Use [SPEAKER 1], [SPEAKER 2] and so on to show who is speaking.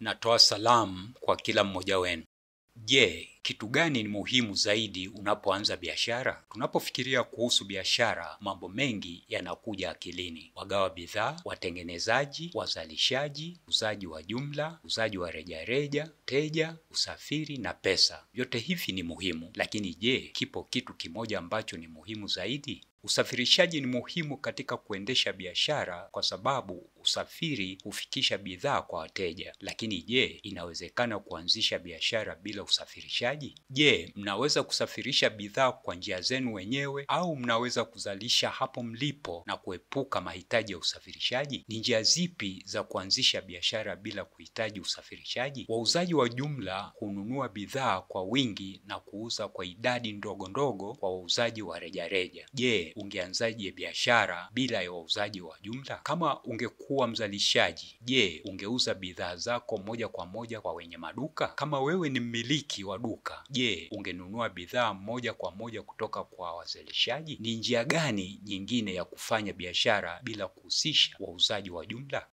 [SPEAKER 1] Natoa salamu kwa kila mmoja wenu. Je, kitu gani ni muhimu zaidi unapoanza biashara? Tunapofikiria kuhusu biashara, mambo mengi yanakuja akilini: wagawa bidhaa, watengenezaji, wazalishaji, uzaji wa jumla, uzaji wa rejareja, teja, usafiri na pesa. Vyote hivi ni muhimu, lakini je, kipo kitu kimoja ambacho ni muhimu zaidi? Usafirishaji ni muhimu katika kuendesha biashara kwa sababu usafiri hufikisha bidhaa kwa wateja. Lakini je, inawezekana kuanzisha biashara bila usafirishaji? usafirishaji? Je, mnaweza kusafirisha bidhaa kwa njia zenu wenyewe au mnaweza kuzalisha hapo mlipo na kuepuka mahitaji ya usafirishaji? Ni njia zipi za kuanzisha biashara bila kuhitaji usafirishaji? Wauzaji wa jumla hununua bidhaa kwa wingi na kuuza kwa idadi ndogo ndogo kwa wauzaji wa rejareja. Je, ungeanzaje biashara bila ya wauzaji wa jumla? Kama ungekuwa mzalishaji, je, ungeuza bidhaa zako moja kwa moja kwa wenye maduka? Kama wewe ni mmiliki wa duka duka, je, ungenunua bidhaa moja kwa moja kutoka kwa wazalishaji? Ni njia gani nyingine ya kufanya biashara bila kuhusisha wauzaji wa jumla?